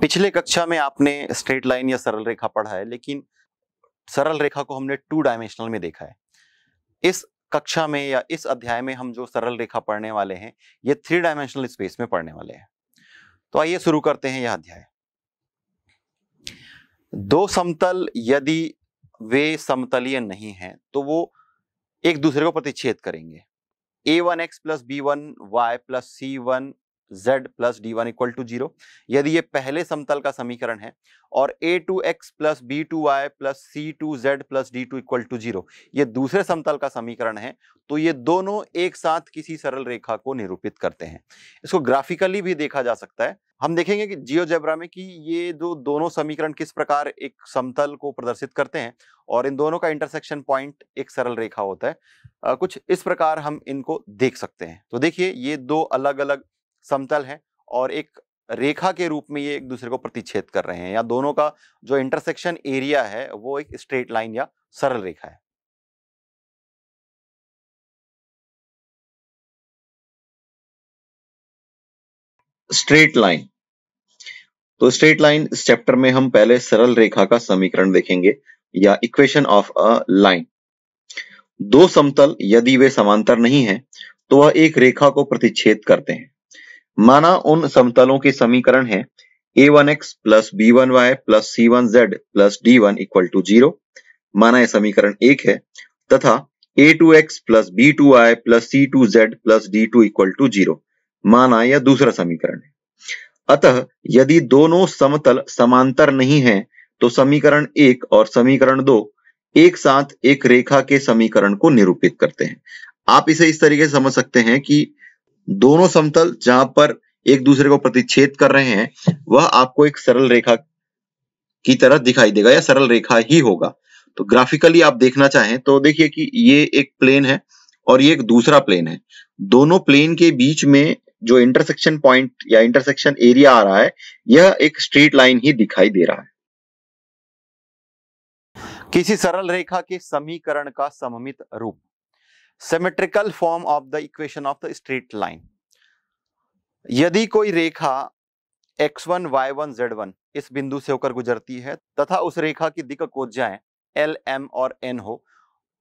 पिछले कक्षा में आपने स्ट्रेट लाइन या सरल रेखा पढ़ा है लेकिन सरल रेखा को हमने टू डायमेंशनल में देखा है इस कक्षा में या इस अध्याय में हम जो सरल रेखा पढ़ने वाले हैं ये थ्री डायमेंशनल स्पेस में पढ़ने वाले हैं तो आइए शुरू करते हैं यह अध्याय दो समतल यदि वे समतलीय नहीं हैं तो वो एक दूसरे को प्रतिच्छेद करेंगे A one x plus B one y plus C one z plus D one equal to zero यदि ये पहले समतल का समीकरण है और A two x plus B two y plus C two z plus D two equal to zero ये दूसरे समतल का समीकरण है तो ये दोनों एक साथ किसी सरल रेखा को निरूपित करते हैं इसको ग्राफिकली भी देखा जा सकता है हम देखेंगे कि जियो जेब्रा में कि ये जो दो दोनों समीकरण किस प्रकार एक समतल को प्रदर्शित करते हैं और इन दोनों का इंटरसेक्शन पॉइंट एक सरल रेखा होता है आ, कुछ इस प्रकार हम इनको देख सकते हैं तो देखिए ये दो अलग अलग समतल है और एक रेखा के रूप में ये एक दूसरे को प्रतिच्छेद कर रहे हैं या दोनों का जो इंटरसेक्शन एरिया है वो एक स्ट्रेट लाइन या सरल रेखा है स्ट्रेट लाइन तो स्ट्रेट लाइन इस चैप्टर में हम पहले सरल रेखा का समीकरण देखेंगे या इक्वेशन ऑफ अ लाइन दो समतल यदि वे समांतर नहीं हैं तो वह एक रेखा को प्रतिच्छेद करते हैं माना उन समतलों के समीकरण है A one x plus B one y plus C one z plus D one equal to zero माना यह समीकरण एक है तथा ए two x plus B two y plus C two z plus D two equal to zero माना यह दूसरा समीकरण है अतः यदि दोनों समतल समांतर नहीं है तो समीकरण एक और समीकरण दो एक साथ एक रेखा के समीकरण को निरूपित करते हैं आप इसे इस तरीके से समझ सकते हैं कि दोनों समतल जहां पर एक दूसरे को प्रतिच्छेद कर रहे हैं वह आपको एक सरल रेखा की तरह दिखाई देगा या सरल रेखा ही होगा तो ग्राफिकली आप देखना चाहें तो देखिए कि ये एक प्लेन है और ये एक दूसरा प्लेन है दोनों प्लेन के बीच में जो इंटरसेक्शन पॉइंट या इंटरसेक्शन एरिया आ रहा है यह एक स्ट्रीट लाइन ही दिखाई दे रहा है किसी सरल रेखा के समीकरण का सममित रूप symmetrical form of the equation of the straight line यदि कोई रेखा x1, y1, z1 इस बिंदु से होकर गुजरती है तथा उस रेखा की को जाए एल एम और n हो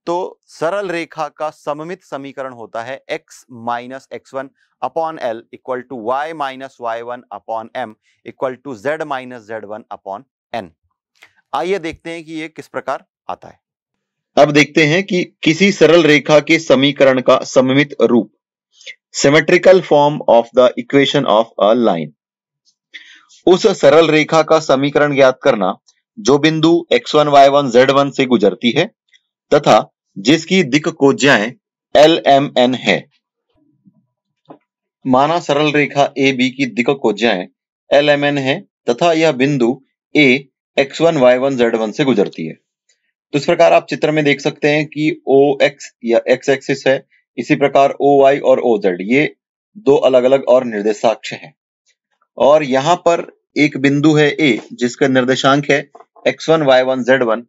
तो सरल रेखा का सममित समीकरण होता है x minus x one upon L equal to y minus y one upon M equal to z minus z one upon N आइए देखते हैं कि ये किस प्रकार आता है अब देखते हैं कि किसी सरल रेखा के समीकरण का सममित रूप symmetrical form of the equation of a line उस सरल रेखा का समीकरण ज्ञात करना जो बिंदु x1, y1, z1 से गुजरती है तथा जिसकी दिक जाए एल एम एन है माना सरल रेखा ए बी की दिक जाए एल एम एन है तथा यह बिंदु A x one y one z one से गुजरती है तो इस प्रकार आप चित्र में देख सकते हैं कि ओ एक्स या एक्स एक्सिस है इसी प्रकार ओ वाई और ओ जेड ये दो अलग अलग और निर्देशाक्ष हैं और यहां पर एक बिंदु है ए जिसका निर्देशांक है x one y one z one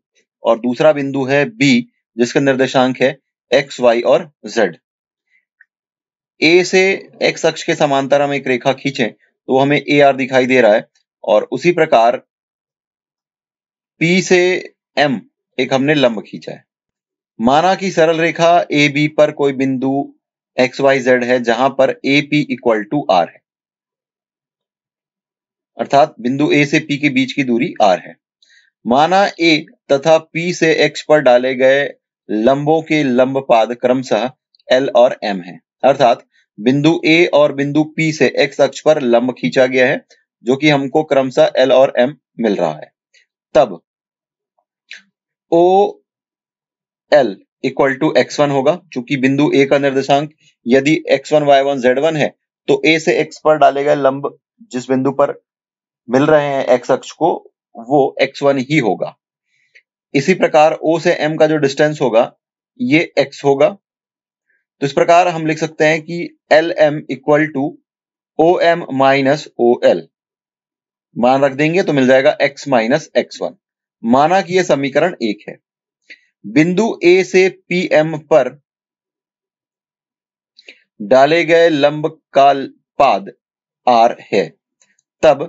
और दूसरा बिंदु है बी जिसका निर्देशांक है एक्स वाई और जेड ए से एक्स अक्ष के समांतर हम एक रेखा खींचे तो हमें ए आर दिखाई दे रहा है और उसी प्रकार पी से एम एक हमने लंब खींचा है माना कि सरल रेखा ए बी पर कोई बिंदु एक्स वाई जेड है जहां पर A P equal to R है अर्थात बिंदु ए से पी के बीच की दूरी आर है माना ए तथा पी से एक्स पर डाले गए लंबों के लंब पाद क्रमशः एल और एम है अर्थात बिंदु ए और बिंदु पी से एक्स अक्ष पर लंब खींचा गया है जो कि हमको क्रमशः एल और एम मिल रहा है तब O L equal to x one होगा क्योंकि बिंदु ए का निर्देशांक यदि x one y one z one है तो ए से एक्स पर डाले गए लंब जिस बिंदु पर मिल रहे हैं एक्स अक्ष को वो एक्स वन ही होगा इसी प्रकार ओ से एम का जो डिस्टेंस होगा ये एक्स होगा तो इस प्रकार हम लिख सकते हैं कि L M equal to O M minus O L मान रख देंगे तो मिल जाएगा एक्स माइनस एक्स वन माना कि यह समीकरण एक है बिंदु ए से पी एम पर डाले गए लंब काल पाद आर है तब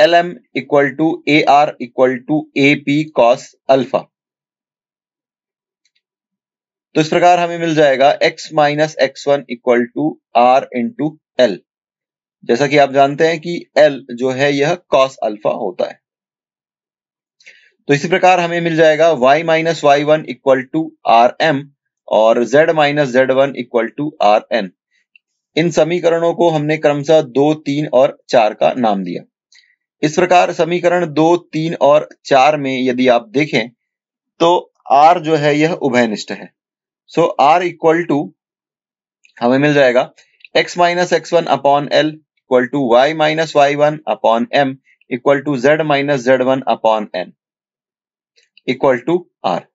L M equal to A R equal to A P cos alpha तो इस प्रकार हमें मिल जाएगा x minus x one equal to R into L जैसा कि आप जानते हैं कि L जो है यह कॉस अल्फा होता है तो इसी प्रकार हमें मिल जाएगा y minus y one equal to R M और z minus z one equal to R N इन समीकरणों को हमने क्रमशः दो तीन और चार का नाम दिया इस प्रकार समीकरण दो तीन और चार में यदि आप देखें तो r जो है यह उभयनिष्ठ है सो r इक्वल टू हमें मिल जाएगा x minus x one upon L equal to y minus y one upon M equal to z minus z one upon N equal to R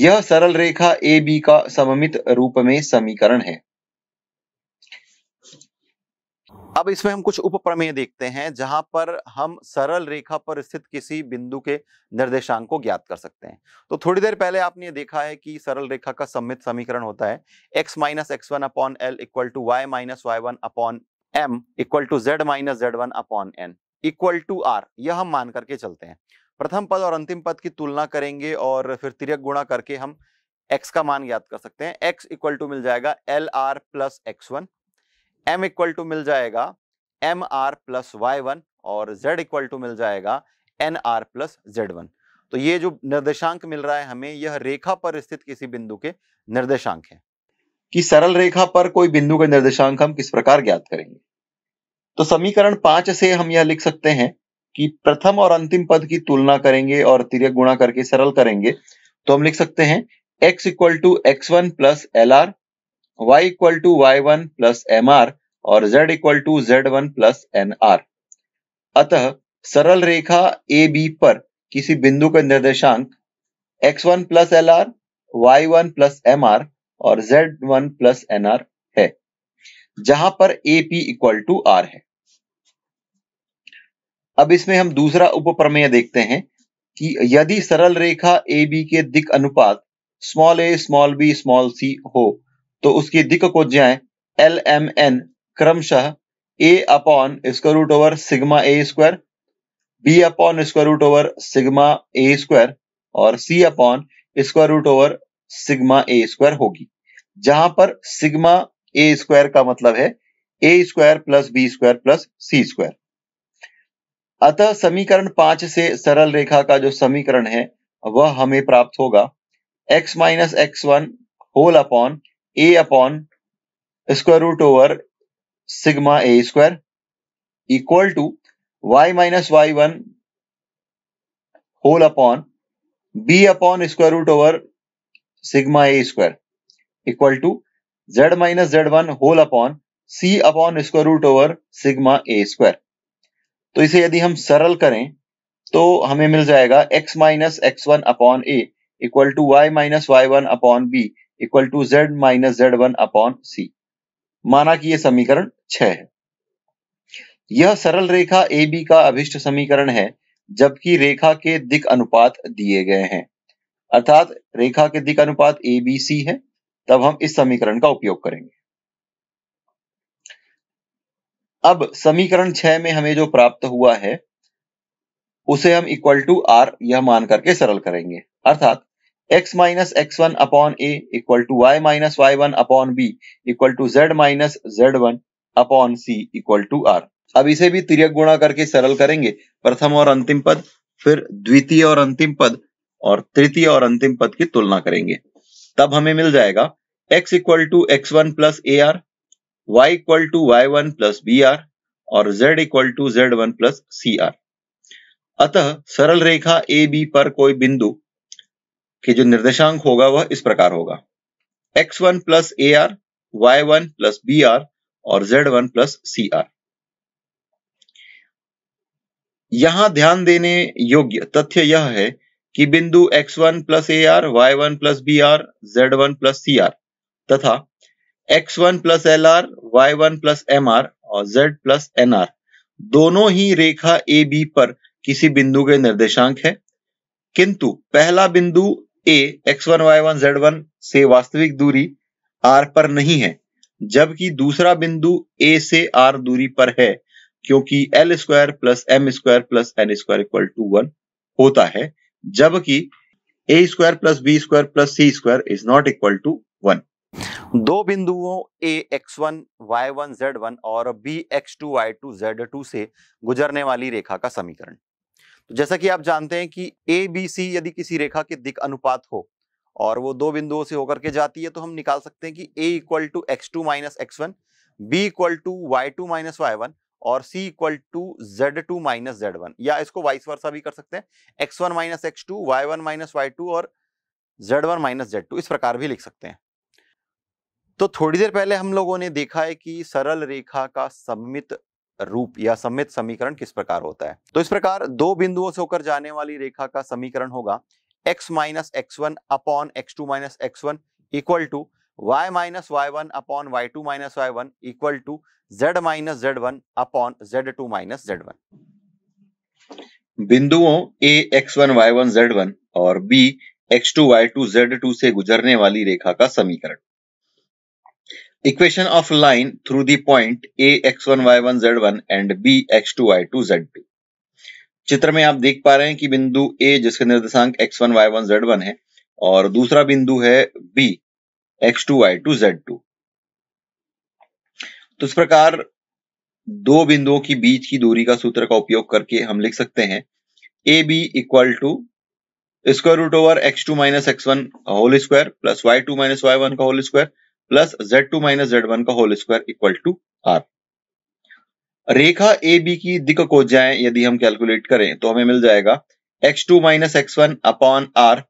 यह सरल रेखा ए बी का सममित रूप में समीकरण है अब इसमें हम कुछ उपप्रमेय देखते हैं जहां पर हम सरल रेखा पर स्थित किसी बिंदु के निर्देशांक को ज्ञात कर सकते हैं तो थोड़ी देर पहले आपने ये देखा है कि सरल रेखा का सम्मित समीकरण होता है x minus x one upon L equal to y minus y one upon M equal to z minus z one upon N equal to R यह हम मान करके चलते हैं प्रथम पद और अंतिम पद की तुलना करेंगे और फिर तिरक गुणा करके हम x का मान याद कर सकते हैं x इक्वल टू मिल जाएगा L R plus x one M equal to मिल जाएगा M R plus y one और z इक्वल टू मिल जाएगा N R plus z one तो ये जो निर्देशांक मिल रहा है हमें यह रेखा पर स्थित किसी बिंदु के निर्देशांक है कि सरल रेखा पर कोई बिंदु का निर्देशांक हम किस प्रकार ज्ञात करेंगे तो समीकरण पांच से हम यह लिख सकते हैं कि प्रथम और अंतिम पद की तुलना करेंगे और तिरक गुणा करके सरल करेंगे तो हम लिख सकते हैं x equal to x one plus L R y equal to y one plus M R और z equal to z one plus N R अतः सरल रेखा ए बी पर किसी बिंदु का निर्देशांक x one plus L R y one plus M R और z one plus N R है जहां पर A P equal to R है अब इसमें हम दूसरा उपप्रमेय देखते हैं कि यदि सरल रेखा ए बी के दिक अनुपात small A small B small C हो तो उसकी दिक जाए एल एम एन क्रमशः A upon square root over sigma A square B upon square root over sigma A square और C upon square root over sigma A square होगी जहां पर सिग्मा ए स्क्वायर का मतलब है A square plus B square plus C square अतः समीकरण पांच से सरल रेखा का जो समीकरण है वह हमें प्राप्त होगा x minus x one whole upon A upon square root over sigma A square equal to y minus y one whole upon B upon square root over sigma A square equal to z minus z one whole upon C upon square root over sigma A square तो इसे यदि हम सरल करें तो हमें मिल जाएगा x minus x one upon A equal to y minus y one upon B equal to z minus z one upon C माना कि यह समीकरण छ है यह सरल रेखा ए बी का अभिष्ट समीकरण है जबकि रेखा के दिक अनुपात दिए गए हैं अर्थात रेखा के दिक अनुपात ए बी सी है तब हम इस समीकरण का उपयोग करेंगे अब समीकरण छह में हमें जो प्राप्त हुआ है उसे हम इक्वल टू आर यह मान करके सरल करेंगे अर्थात x minus x one upon A equal to y minus y one upon B equal to z minus z one upon C equal to R अब इसे भी तिरक गुणा करके सरल करेंगे प्रथम और अंतिम पद फिर द्वितीय और अंतिम पद और तृतीय और अंतिम पद की तुलना करेंगे तब हमें मिल जाएगा x equal to x one plus A R y equal to y one plus B R और z equal to z one plus C R अतः सरल रेखा ए बी पर कोई बिंदु के जो निर्देशांक होगा वह इस प्रकार होगा x one plus A R y one plus B R और z one plus C R यहां ध्यान देने योग्य तथ्य यह है कि बिंदु x1 one plus A R y one plus B R z one plus C R तथा x one plus L R y one plus M R और जेड प्लस एन आर दोनों ही रेखा ए बी पर किसी बिंदु के निर्देशांक है किंतु पहला बिंदु A x one y one z one से वास्तविक दूरी आर पर नहीं है जबकि दूसरा बिंदु ए से आर दूरी पर है क्योंकि L square plus M square plus N square equal to one होता है जबकि A square plus B square plus C square is not equal to one दो बिंदुओं A x one y one z one और B x two y two z two से गुजरने वाली रेखा का समीकरण तो जैसा कि आप जानते हैं कि ए बी सी यदि किसी रेखा के दिक अनुपात हो और वो दो बिंदुओं से होकर के जाती है तो हम निकाल सकते हैं कि A equal to x two minus x one B equal to y two minus y one और C equal to z two minus z one या इसको वाइस वर्षा भी कर सकते हैं x one minus x two y one minus y two और z one minus z two इस प्रकार भी लिख सकते हैं तो थोड़ी देर पहले हम लोगों ने देखा है कि सरल रेखा का सम्मित रूप या सम्मित समीकरण किस प्रकार होता है तो इस प्रकार दो बिंदुओं से होकर जाने वाली रेखा का समीकरण होगा x minus x one upon x two minus x one equal to y minus y one upon y two minus y one equal to z minus z one upon z two minus z one बिंदुओं A x one y one z one और B x two y two z two से गुजरने वाली रेखा का समीकरण equation of line through the point a x1 y1 z1 and b x2 y2 z2 चित्र में आप देख पा रहे हैं कि बिंदु a जिसके निर्देशांक x1 y1 z1 है और दूसरा बिंदु है b x2 y2 z2 तो इस प्रकार दो बिंदुओं की बीच की दूरी का सूत्र का उपयोग करके हम लिख सकते हैं A B equal to square root over x two minus x one whole square plus y two minus y one का whole square plus z two minus z one का whole square equal to R रेखा A B की दिक को जाए यदि हम calculate करें तो हमें मिल जाएगा x two minus x one upon R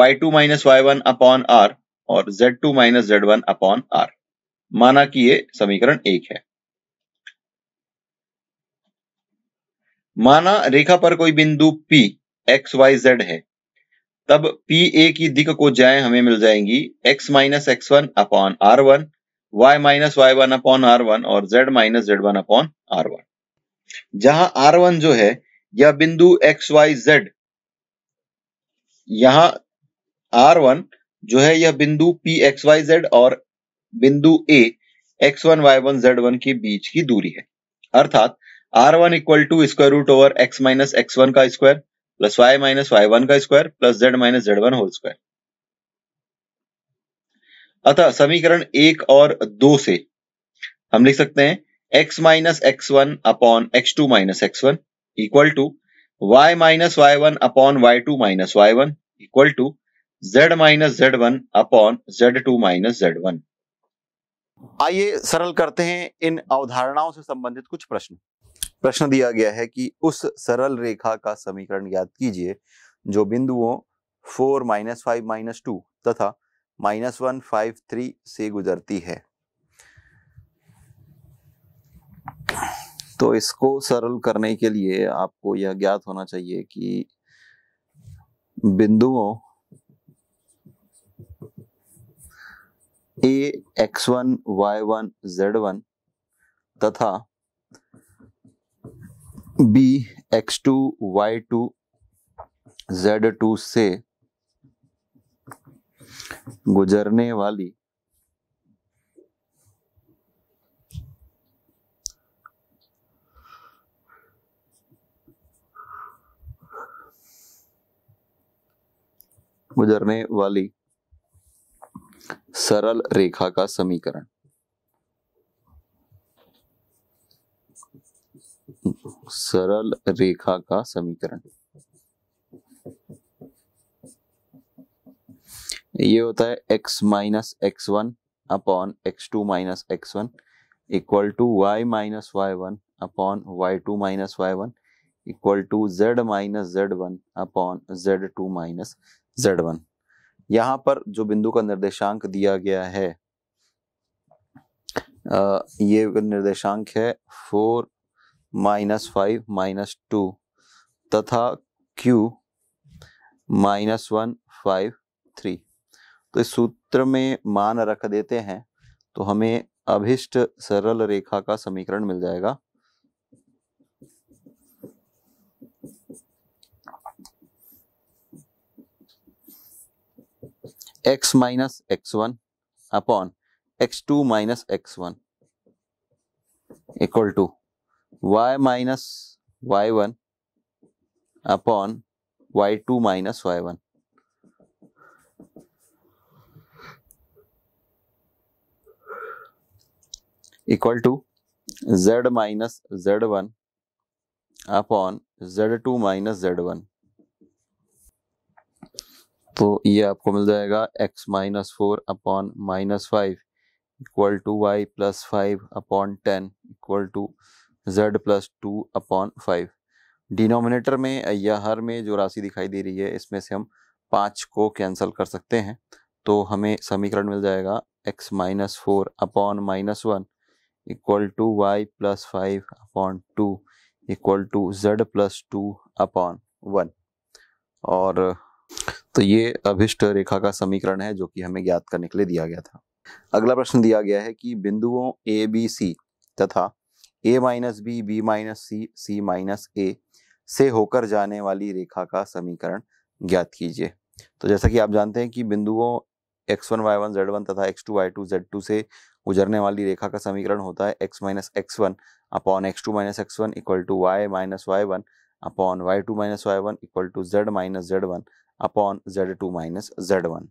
y two minus y one upon R और z two minus z one upon R माना कि ये समीकरण एक है माना रेखा पर कोई बिंदु पी एक्स वाई जेड है तब पी ए की दिक को जाए हमें मिल जाएंगी x minus x one upon R one y minus y one upon R one और z minus z one upon R one जहां आर वन जो है यह बिंदु एक्स वाई जेड यहां आर वन जो है यह बिंदु पी एक्स वाई जेड और बिंदु A x one y one z one के बीच की दूरी है अर्थात r one equal to square root over x minus x one का square plus y minus y one का square plus z minus z one whole square अतः समीकरण एक और दो से हम लिख सकते हैं x minus x one upon x two minus x one equal to y minus y one upon y two minus y one equal to z minus z one upon z two minus z one आइए सरल करते हैं इन अवधारणाओं से संबंधित कुछ प्रश्न प्रश्न दिया गया है कि उस सरल रेखा का समीकरण ज्ञात कीजिए जो बिंदुओं four minus five minus two तथा माइनस वन फाइव थ्री से गुजरती है तो इसको सरल करने के लिए आपको यह ज्ञात होना चाहिए कि बिंदुओं A x one y one z one तथा B x two y two z two से गुजरने वाली गुजरने वाली सरल रेखा का समीकरण सरल रेखा का समीकरण ये होता है x minus x one upon x two minus x one equal to y minus y one upon y two minus y one equal to z minus z one upon z two minus z one यहां पर जो बिंदु का निर्देशांक दिया गया है आ, ये निर्देशांक है four minus five minus two तथा q minus one five three तो इस सूत्र में मान रख देते हैं तो हमें अभिष्ट सरल रेखा का समीकरण मिल जाएगा x minus x one upon x two minus x one equal to y minus y1 upon y2 minus y1. equal to z minus z1 upon z two minus z one तो ये आपको मिल जाएगा x minus four upon minus five equal to y plus five upon ten equal to z plus two upon five denominator में या हर में जो राशि दिखाई दे रही है इसमें से हम पाँच को कैंसिल कर सकते हैं तो हमें समीकरण मिल जाएगा x minus four upon minus one equal to y plus five upon two equal to z plus two upon one और तो ये अभिष्ट रेखा का समीकरण है जो कि हमें ज्ञात करने के लिए दिया गया था अगला प्रश्न दिया गया है कि बिंदुओं ए बी सी तथा a minus b b minus c c minus a से होकर जाने वाली रेखा का समीकरण ज्ञात कीजिए तो जैसा कि आप जानते हैं कि बिंदुओं x one y one z one तथा x two y two z two से गुजरने वाली रेखा का समीकरण होता है x minus x one upon x two minus x one equal to y minus y one upon y two minus y one equal to z minus z one upon z two minus z one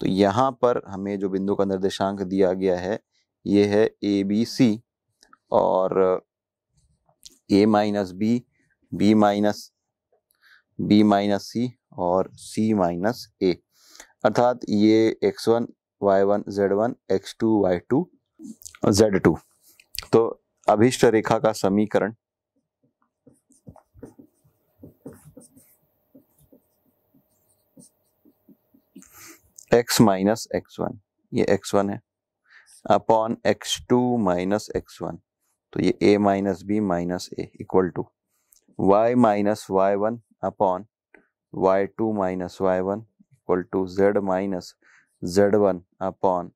तो यहाँ पर हमें जो बिंदु का निर्देशांक दिया गया है ये है ए बी सी और a minus b b minus b minus c और सी माइनस ए अर्थात ये x one y one z one x two y two z two तो अभिष्ट रेखा का समीकरण एक्स माइनस एक्स वन ये एक्स वन है upon x two minus x one तो ये a minus b minus a equal to y minus y one upon y two minus y one equal to z minus z one upon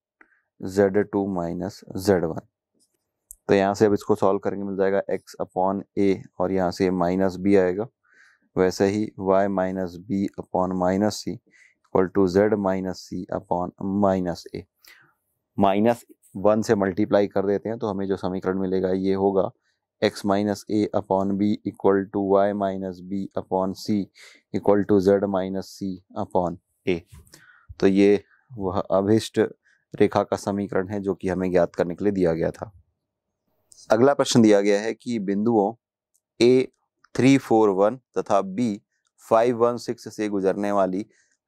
z two minus z one तो यहाँ से अब इसको solve करेंगे मिल जाएगा x upon ए और यहाँ से माइनस बी आएगा वैसे ही y minus b upon minus c equal to z minus c upon minus a minus one से मल्टीप्लाई कर देते हैं तो हमें जो समीकरण मिलेगा ये होगा x minus a upon B equal to y minus b upon C equal to z minus c upon a तो ये वह अभिष्ट रेखा का समीकरण है जो कि हमें ज्ञात करने के लिए दिया गया था अगला प्रश्न दिया गया है कि बिंदुओं ए थ्री फोर वन तथा बी फाइव वन सिक्स से गुजरने वाली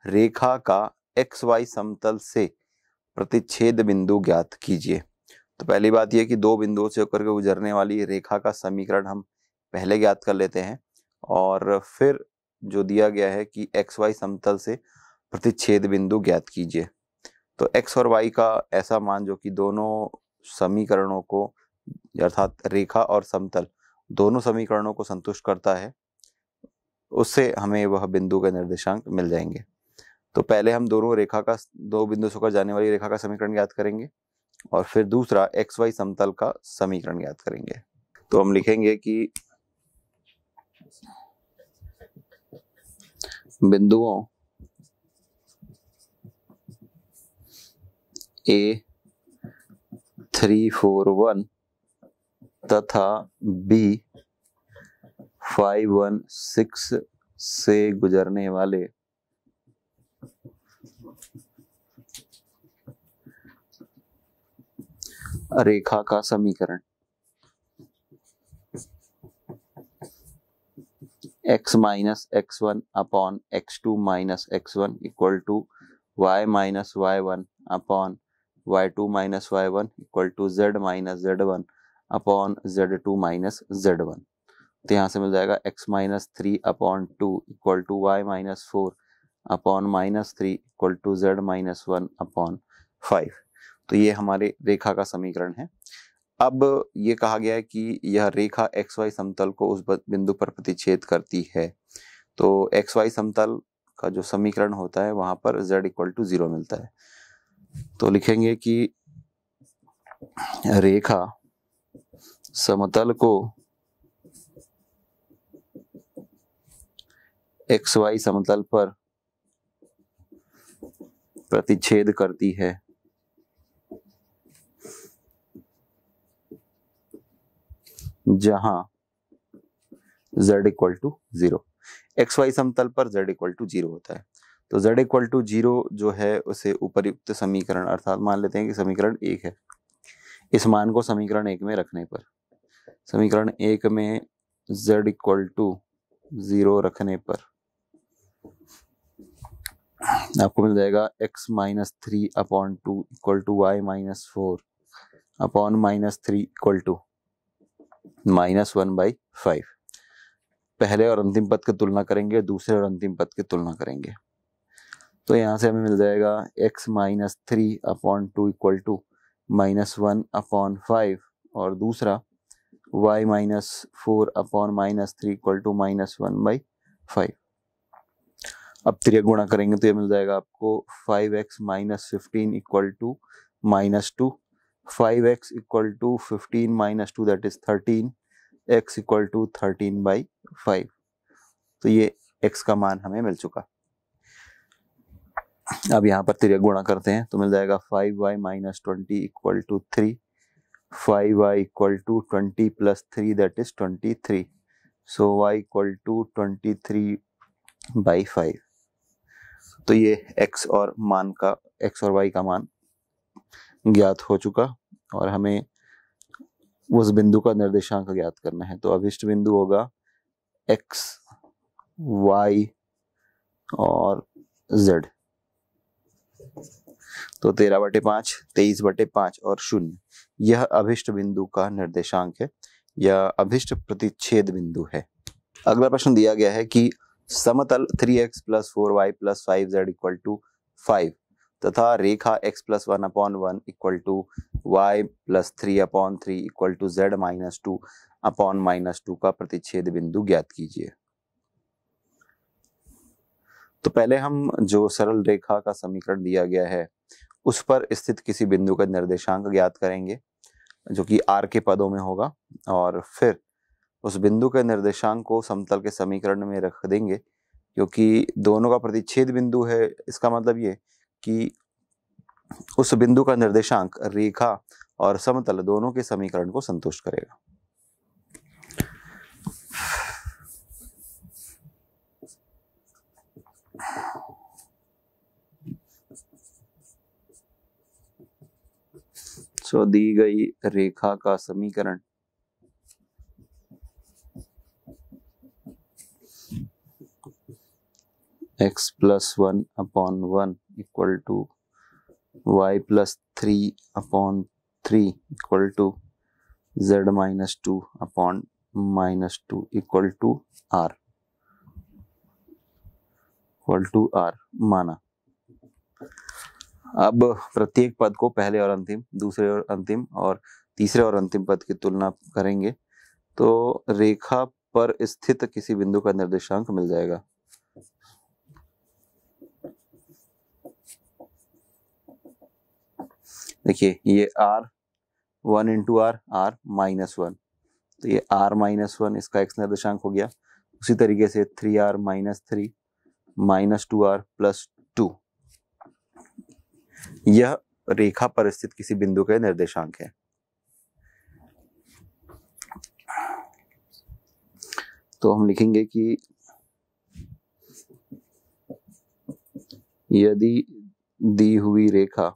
रेखा का एक्स वाई समतल से प्रतिच्छेद बिंदु ज्ञात कीजिए तो पहली बात यह कि दो बिंदुओं से होकर के गुजरने वाली रेखा का समीकरण हम पहले ज्ञात कर लेते हैं और फिर जो दिया गया है कि एक्स वाई समतल से प्रतिच्छेद बिंदु ज्ञात कीजिए तो एक्स और वाई का ऐसा मान जो कि दोनों समीकरणों को अर्थात रेखा और समतल दोनों समीकरणों को संतुष्ट करता है उससे हमें वह बिंदु का निर्देशांक मिल जाएंगे तो पहले हम दोनों रेखा का दो बिंदु से होकर जाने वाली रेखा का समीकरण ज्ञात करेंगे और फिर दूसरा एक्स वाई समतल का समीकरण ज्ञात करेंगे तो हम लिखेंगे कि बिंदुओं ए थ्री फोर वन तथा बी फाइव वन सिक्स से गुजरने वाले रेखा का समीकरण x minus x one upon x two minus x one equal to y minus y one upon y two minus y one equal to z minus z one upon z two minus z one तो यहाँ से मिल जाएगा x minus three upon two equal to y minus four upon minus three equal to z minus one upon five तो ये हमारे रेखा का समीकरण है अब ये कहा गया है कि यह रेखा एक्स वाई समतल को उस बिंदु पर प्रतिच्छेद करती है तो एक्स वाई समतल का जो समीकरण होता है वहां पर z इक्वल टू जीरो मिलता है तो लिखेंगे कि रेखा समतल को एक्स वाई समतल पर प्रतिच्छेद करती है जहां z equal to zero x y समतल पर z इक्वल टू जीरो होता है तो z इक्वल टू जीरो जो है उसे उपरयुक्त समीकरण अर्थात मान लेते हैं कि समीकरण एक है इस मान को समीकरण एक में रखने पर समीकरण एक में z इक्वल टू जीरो रखने पर आपको मिल जाएगा x minus three upon two equal to y minus four upon minus three equal to minus one by five पहले और अंतिम पद की तुलना करेंगे दूसरे और अंतिम पद की तुलना करेंगे तो यहाँ से हमें मिल जाएगा x minus three upon two equal to minus one upon five और दूसरा y minus four upon minus three equal to minus one by five अब त्रिया गुणा करेंगे तो ये मिल जाएगा आपको five x minus fifteen equal to minus two 5x equal to fifteen minus two that is thirteen x equal to thirteen by five तो ये x का मान हमें मिल चुका अब यहाँ पर तिरक गुणा करते हैं तो मिल जाएगा five y minus twenty equal to three five y equal to twenty plus three that is twenty three so y equal to twenty three by five तो ये x और मान का x और y का मान ज्ञात हो चुका और हमें उस बिंदु का निर्देशांक ज्ञात करना है तो अभिष्ट बिंदु होगा एक्स वाई और जेड तो तेरह बटे पांच तेईस बटे पांच और शून्य यह अभिष्ट बिंदु का निर्देशांक है यह अभिष्ट प्रतिच्छेद बिंदु है अगला प्रश्न दिया गया है कि समतल three x plus four y plus five z equal to five तथा रेखा x plus one upon one equal to y plus three upon three equal to z minus two upon minus two का प्रतिच्छेद बिंदु ज्ञात कीजिए तो पहले हम जो सरल रेखा का समीकरण दिया गया है उस पर स्थित किसी बिंदु का निर्देशांक ज्ञात करेंगे जो कि आर के पदों में होगा और फिर उस बिंदु के निर्देशांक को समतल के समीकरण में रख देंगे क्योंकि दोनों का प्रतिच्छेद बिंदु है इसका मतलब ये कि उस बिंदु का निर्देशांक रेखा और समतल दोनों के समीकरण को संतुष्ट करेगा सो दी गई रेखा का समीकरण x plus one upon one equal to y plus three upon three equal to z minus two upon minus 2 equal to r equal to r माना अब प्रत्येक पद को पहले और अंतिम दूसरे और अंतिम और तीसरे और अंतिम पद की तुलना करेंगे तो रेखा पर स्थित किसी बिंदु का निर्देशांक मिल जाएगा देखिए ये r one into r r minus one तो ये आर माइनस वन इसका एक्स निर्देशांक हो गया उसी तरीके से three r minus three minus two r plus two यह रेखा पर स्थित किसी बिंदु के निर्देशांक है तो हम लिखेंगे कि यदि दी हुई रेखा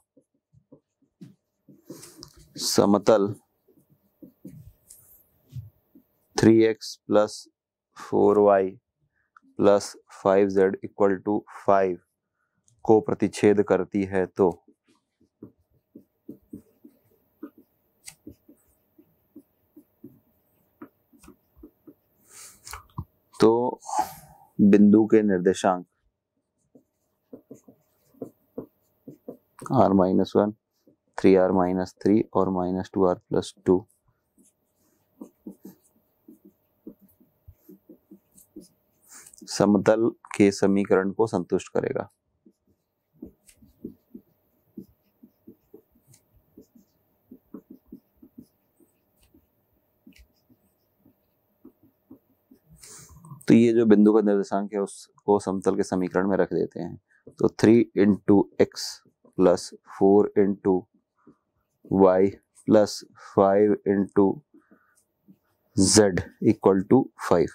समतल three x plus four y plus five z equal to five को प्रतिच्छेद करती है तो तो बिंदु के निर्देशांक r minus one three r minus three और minus two r plus two समतल के समीकरण को संतुष्ट करेगा तो ये जो बिंदु का निर्देशांक है उसको समतल के समीकरण में रख देते हैं तो three into x plus four into y plus five into z equal to five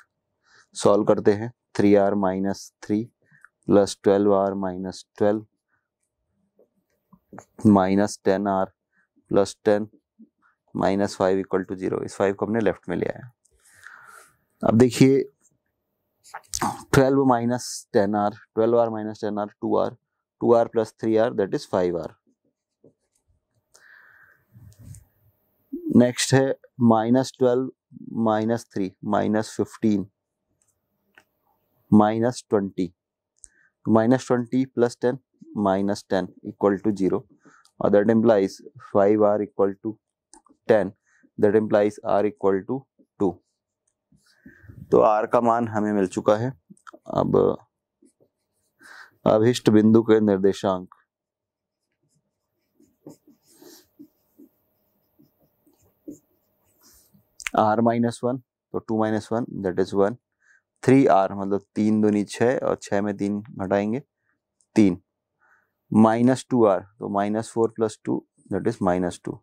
solve करते हैं three r minus three plus twelve r minus twelve minus ten r plus ten minus five equal to zero इस five को हमने left में ले आया अब देखिए twelve minus ten r twelve r minus ten r two r two r plus three r that is five are next है minus twelve minus three minus fifteen minus twenty minus twenty plus ten minus ten equal to zero और that implies five r equal to ten that implies r equal to two तो r का मान हमें मिल चुका है अब अभिष्ट बिंदु के निर्देशांक आर माइनस वन तो two minus one that is one three r मतलब तीन दूनी छः और छः में तीन घटाएंगे तीन माइनस टू आर तो minus four plus two that is minus two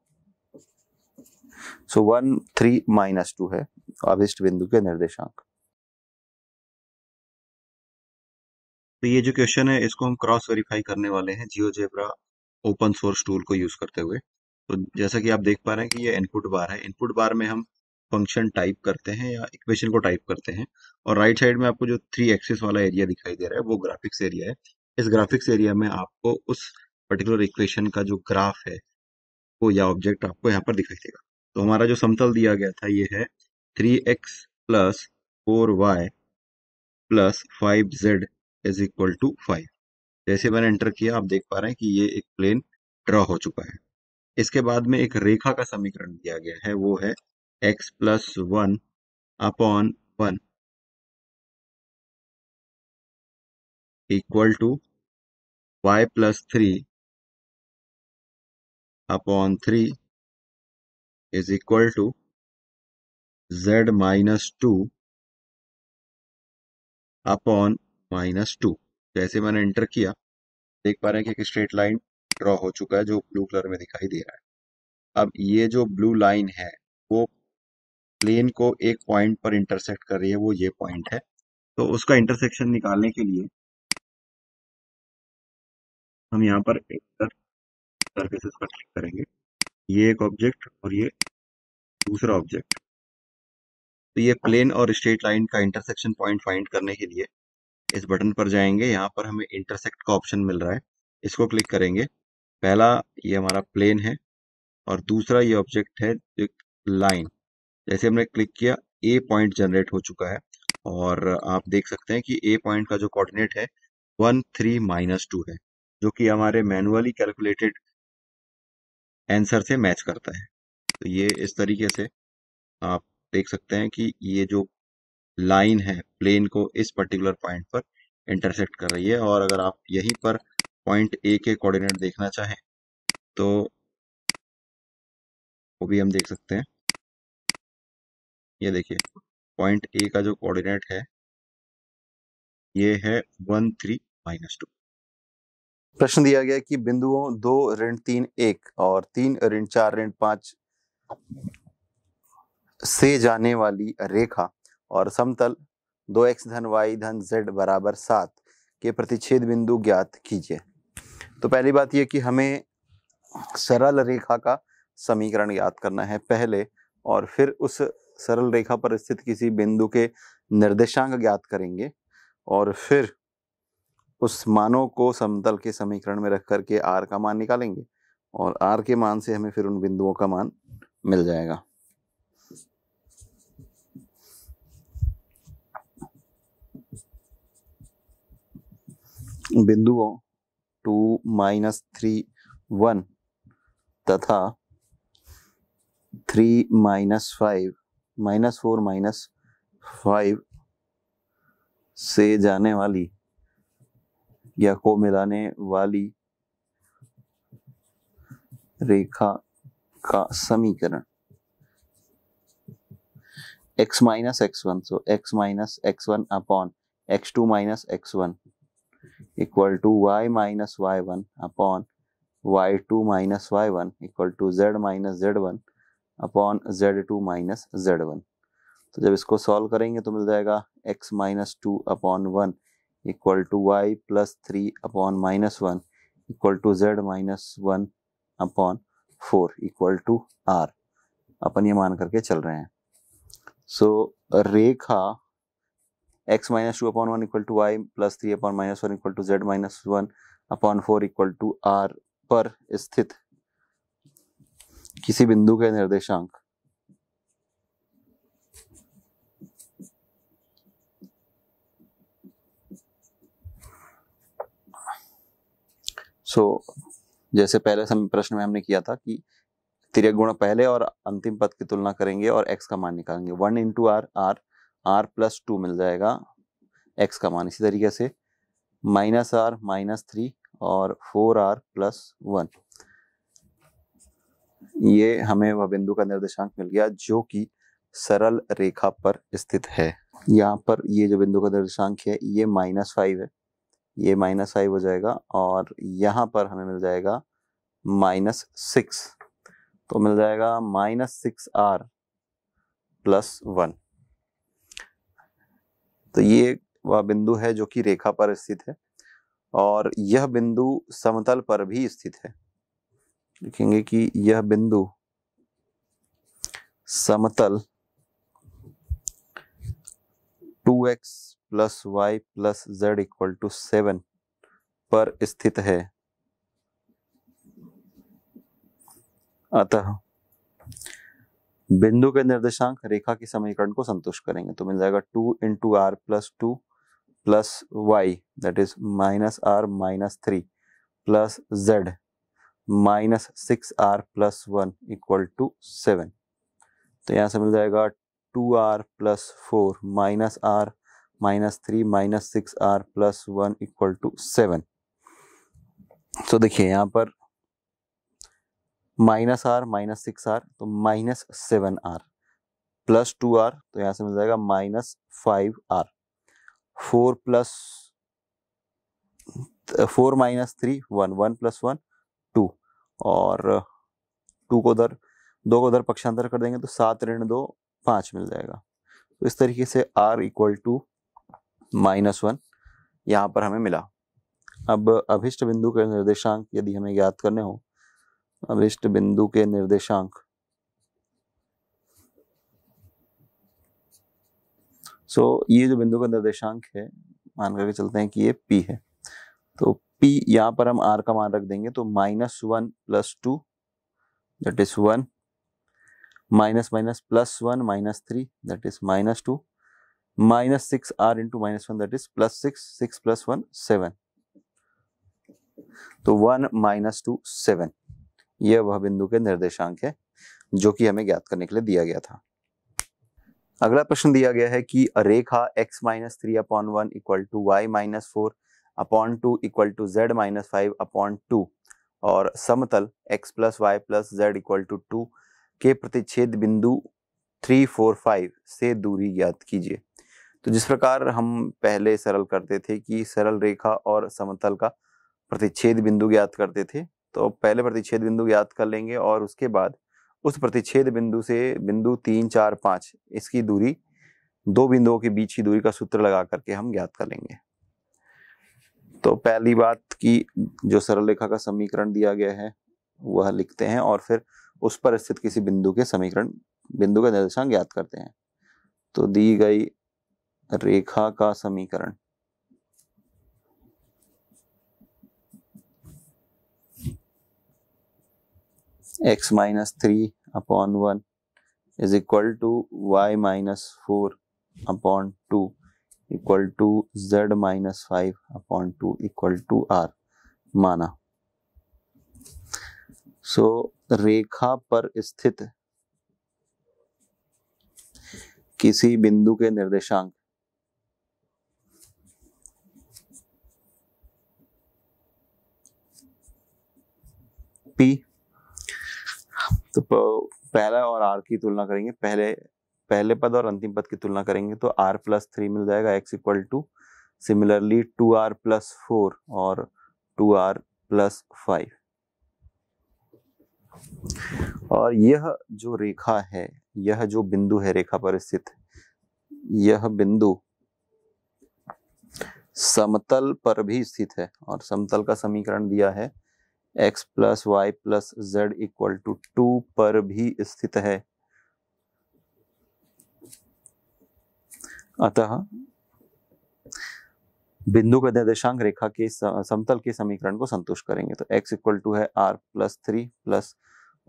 so one three minus two है अभिष्ट बिंदु के निर्देशांक तो ये जो क्वेश्चन है इसको हम क्रॉस वेरीफाई करने वाले हैं GeoGebra open source tool को यूज करते हुए तो जैसा कि आप देख पा रहे हैं कि ये इनपुट बार है इनपुट बार में हम फंक्शन टाइप करते हैं या इक्वेशन को टाइप करते हैं और राइट साइड में आपको जो थ्री एक्सिस वाला एरिया दिखाई दे रहा है वो ग्राफिक्स एरिया है इस ग्राफिक्स एरिया में आपको उस पर्टिकुलर इक्वेशन का जो ग्राफ है वो या ऑब्जेक्ट आपको यहाँ पर दिखाई देगा तो हमारा जो समतल दिया गया था ये है three x plus four y plus five z is equal to five जैसे मैंने एंटर किया आप देख पा रहे हैं कि ये एक प्लेन ड्रॉ हो चुका है इसके बाद में एक रेखा का समीकरण दिया गया है वो है x plus one upon one equal to y plus three upon three is equal to z minus two upon minus two जैसे मैंने एंटर किया देख पा रहे हैं कि एक स्ट्रेट लाइन ड्रॉ हो चुका है जो ब्लू कलर में दिखाई दे रहा है अब ये जो ब्लू लाइन है वो प्लेन को एक पॉइंट पर इंटरसेक्ट कर रही है वो ये पॉइंट है तो उसका इंटरसेक्शन निकालने के लिए हम यहाँ पर सर्फेसिस पर क्लिक करेंगे ये एक ऑब्जेक्ट और ये दूसरा ऑब्जेक्ट तो ये प्लेन और स्ट्रेट लाइन का इंटरसेक्शन पॉइंट फाइंड करने के लिए इस बटन पर जाएंगे यहाँ पर हमें इंटरसेक्ट का ऑप्शन मिल रहा है इसको क्लिक करेंगे पहला ये हमारा प्लेन है और दूसरा ये ऑब्जेक्ट है लाइन जैसे हमने क्लिक किया ए पॉइंट जनरेट हो चुका है और आप देख सकते हैं कि ए पॉइंट का जो कोऑर्डिनेट है वन थ्री माइनस टू है जो कि हमारे मैनुअली कैलकुलेटेड आंसर से मैच करता है तो ये इस तरीके से आप देख सकते हैं कि ये जो लाइन है प्लेन को इस पर्टिकुलर पॉइंट पर इंटरसेक्ट कर रही है और अगर आप यहीं पर पॉइंट ए के कोऑर्डिनेट देखना चाहें तो वो भी हम देख सकते हैं ये देखिए पॉइंट ए का जो कोऑर्डिनेट है ये है वन थ्री माइनस टू प्रश्न दिया गया कि बिंदुओं दो ऋण तीन एक और तीन ऋण चार ऋण पांच से जाने वाली रेखा और समतल दो एक्स धन वाई धन जेड बराबर सात के प्रतिच्छेद बिंदु ज्ञात कीजिए तो पहली बात यह कि हमें सरल रेखा का समीकरण ज्ञात करना है पहले और फिर उस सरल रेखा पर स्थित किसी बिंदु के निर्देशांक ज्ञात करेंगे और फिर उस मानों को समतल के समीकरण में रख करके आर का मान निकालेंगे और आर के मान से हमें फिर उन बिंदुओं का मान मिल जाएगा बिंदुओं टू माइनस थ्री वन तथा three minus five minus four minus five से जाने वाली या को मिलाने वाली रेखा का समीकरण x minus x one so x minus x one upon x two minus x one equal to y minus y one upon y two minus y one equal to z minus z one upon z two minus z one तो जब इसको solve करेंगे तो मिल जाएगा x minus two upon one equal to y plus three upon minus one equal to z minus one upon four equal to r अपन ये मान करके चल रहे हैं सो so, रेखा x minus two upon one equal to y plus three upon minus one equal to z minus one upon four equal to r पर स्थित किसी बिंदु के निर्देशांक सो so, जैसे पहले समय प्रश्न में हमने किया था कि तिरक गुण पहले और अंतिम पद की तुलना करेंगे और x का मान निकालेंगे one into r r r plus two मिल जाएगा x का मान इसी तरीके से माइनस आर माइनस थ्री और फोर आर प्लस वन ये हमें वह बिंदु का निर्देशांक मिल गया जो कि सरल रेखा पर स्थित है यहाँ पर ये जो बिंदु का निर्देशांक है ये माइनस फाइव है ये माइनस फाइव हो जाएगा और यहाँ पर हमें मिल जाएगा माइनस सिक्स तो मिल जाएगा minus six r plus one तो ये वह बिंदु है जो कि रेखा पर स्थित है और यह बिंदु समतल पर भी स्थित है लिखेंगे कि यह बिंदु समतल 2x plus y plus z equal to seven पर स्थित है अतः बिंदु के निर्देशांक रेखा के समीकरण को संतुष्ट करेंगे तो मिल जाएगा two into r plus two plus y that is minus r minus three plus z minus six r plus one equal to seven तो यहाँ से मिल जाएगा two r plus four minus r minus three minus six r plus one equal to seven so तो देखिए यहाँ पर minus r minus six r तो minus seven r plus two r तो यहाँ से मिल जाएगा minus five r four plus four minus three one one plus one और टू को उधर दो को उधर पक्षांतर कर देंगे तो सात ऋण दो पाँच मिल जाएगा तो इस तरीके से r equal to minus one यहाँ पर हमें मिला अब अभिष्ट बिंदु के निर्देशांक यदि हमें ज्ञात करने हो अभिष्ट बिंदु के निर्देशांक सो so, ये जो बिंदु का निर्देशांक है मान करके चलते हैं कि ये पी है तो पी यहां पर हम आर का मान रख देंगे तो minus one plus two that is one minus minus plus one minus three that is minus two minus six r into minus one that is plus six six plus one seven तो one minus two seven यह वह बिंदु के निर्देशांक है जो कि हमें ज्ञात करने के लिए दिया गया था अगला प्रश्न दिया गया है कि रेखा x minus three upon one equal to y minus four upon two equal to z minus five upon two और समतल x plus y plus z equal to two के प्रतिच्छेद बिंदु थ्री फोर फाइव से दूरी ज्ञात कीजिए तो जिस प्रकार हम पहले सरल करते थे कि सरल रेखा और समतल का प्रतिच्छेद बिंदु ज्ञात करते थे तो पहले प्रतिच्छेद बिंदु ज्ञात कर लेंगे और उसके बाद उस प्रतिच्छेद बिंदु से बिंदु तीन चार पाँच इसकी दूरी दो बिंदुओं के बीच की दूरी का सूत्र लगा करके हम ज्ञात कर लेंगे तो पहली बात की जो सरल रेखा का समीकरण दिया गया है वह लिखते हैं और फिर उस पर स्थित किसी बिंदु के समीकरण बिंदु का निर्देशांक ज्ञात करते हैं तो दी गई रेखा का समीकरण x minus three upon one is equal to y minus four upon two equal to z minus five upon two equal to r माना सो so, रेखा पर स्थित किसी बिंदु के निर्देशांक पी तो पहला और आर की तुलना करेंगे पहले पहले पद और अंतिम पद की तुलना करेंगे तो आर प्लस थ्री मिल जाएगा x equal to similarly two r plus four और टू आर प्लस फाइव और यह जो रेखा है यह जो बिंदु है रेखा पर स्थित यह बिंदु समतल पर भी स्थित है और समतल का समीकरण दिया है x plus y plus z equal to two पर भी स्थित है अतः बिंदु का निर्देशांक रेखा के समतल के समीकरण को संतुष्ट करेंगे तो x इक्वल टू है r plus three plus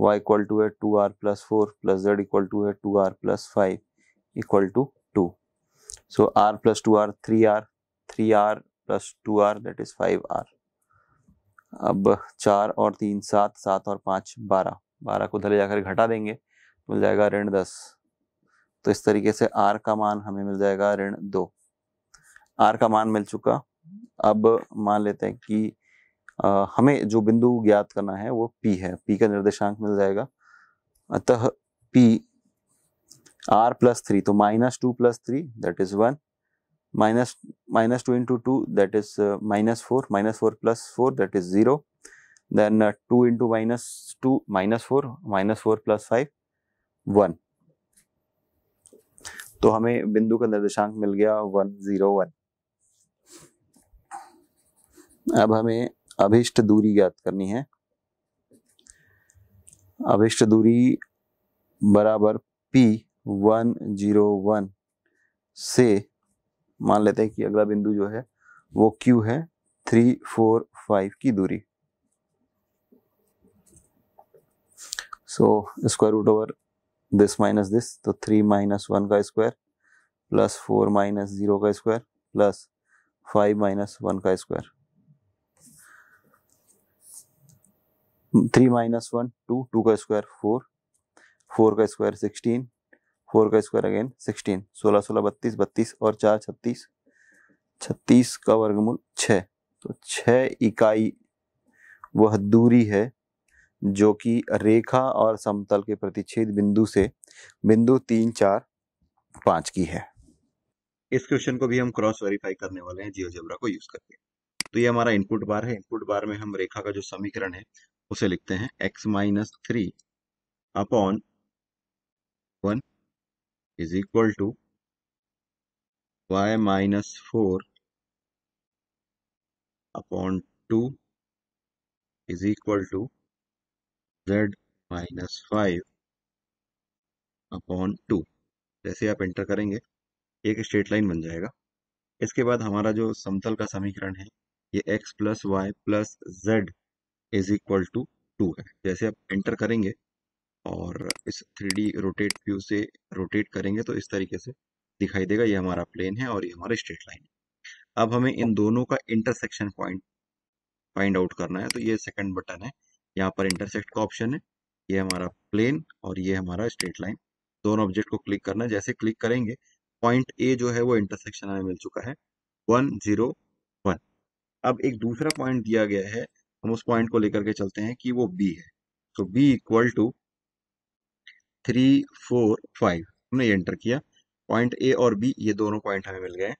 y equal to है two r plus four plus z equal to है two r plus five equal to two so r plus two r three r three r plus two r that is five r अब चार और तीन सात सात और पाँच बारह बारह को धले जाकर घटा देंगे तो मिल जाएगा ऋण दस तो इस तरीके से आर का मान हमें मिल जाएगा ऋण दो आर का मान मिल चुका अब मान लेते हैं कि आ, हमें जो बिंदु ज्ञात करना है वो पी है पी का निर्देशांक मिल जाएगा अतः पी आर प्लस थ्री तो minus two plus three that is one minus minus two into two that is minus four minus four plus four that is zero then two into minus two minus four minus four plus five one तो हमें बिंदु का निर्देशांक मिल गया one zero one अब हमें अभिष्ट दूरी ज्ञात करनी है अभिष्ट दूरी बराबर पी वन जीरो वन से मान लेते हैं कि अगला बिंदु जो है वो क्यू है थ्री फोर फाइव की दूरी so square root over this minus this तो थ्री माइनस वन का square plus four minus zero का square plus five minus one का square three minus one two two का स्क्वायर फोर फोर का square sixteen four का square again sixteen सोलह सोलह बत्तीस बत्तीस और चार छत्तीस छत्तीस का वर्गमूल छः तो छः इकाई वह दूरी है जो कि रेखा और समतल के प्रतिच्छेद बिंदु से बिंदु तीन चार पांच की है इस क्वेश्चन को भी हम क्रॉस वेरीफाई करने वाले हैं जियो जबरा को यूज करके तो ये हमारा इनपुट बार है इनपुट बार में हम रेखा का जो समीकरण है उसे लिखते हैं x minus three upon one is equal to y minus four upon two is equal to z minus five upon two जैसे आप एंटर करेंगे एक स्ट्रेट लाइन बन जाएगा इसके बाद हमारा जो समतल का समीकरण है ये x plus y plus z is equal to two है जैसे आप एंटर करेंगे और इस थ्री रोटेट व्यू से रोटेट करेंगे तो इस तरीके से दिखाई देगा ये हमारा प्लेन है और ये हमारा स्ट्रेट लाइन है अब हमें इन दोनों का इंटरसेक्शन पॉइंट फाइंड आउट करना है तो ये सेकंड बटन है यहाँ पर इंटरसेक्ट का ऑप्शन है ये हमारा प्लेन और ये हमारा स्ट्रेट लाइन दोनों ऑब्जेक्ट को क्लिक करना है जैसे क्लिक करेंगे पॉइंट ए जो है वो इंटरसेक्शन हमें मिल चुका है वन जीरो वन अब एक दूसरा पॉइंट दिया गया है हम उस पॉइंट को लेकर के चलते हैं कि वो बी है तो B equal to three four five हमने एंटर किया पॉइंट ए और बी ये दोनों पॉइंट हमें मिल गए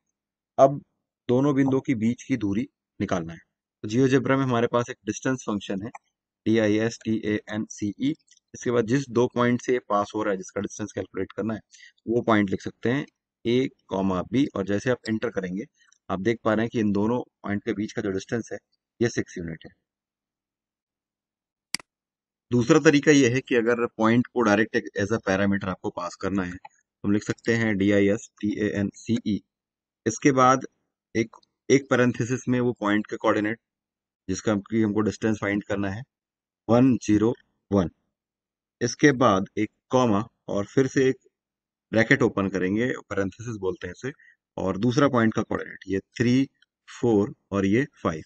अब दोनों बिंदुओं के बीच की दूरी निकालना है तो जियोजेब्रा में हमारे पास एक डिस्टेंस फंक्शन है D I S T A N C E इसके बाद जिस दो पॉइंट से पास हो रहा है जिसका डिस्टेंस कैलकुलेट करना है वो पॉइंट लिख सकते हैं ए कॉमा बी और जैसे आप एंटर करेंगे आप देख पा रहे हैं कि इन दोनों पॉइंट के बीच का जो डिस्टेंस है ये सिक्स यूनिट है दूसरा तरीका ये है कि अगर पॉइंट को डायरेक्ट एज अ पैरामीटर आपको पास करना है तो हम लिख सकते हैं D I S T A N C E इसके बाद एक एक पैरेंथेसिस में वो पॉइंट के कोऑर्डिनेट जिसका हमको डिस्टेंस फाइंड करना है वन जीरो वन इसके बाद एक कॉमा और फिर से एक ब्रैकेट ओपन करेंगे पैरेंथेसिस बोलते हैं इसे और दूसरा पॉइंट का कोऑर्डिनेट ये थ्री फोर और ये फाइव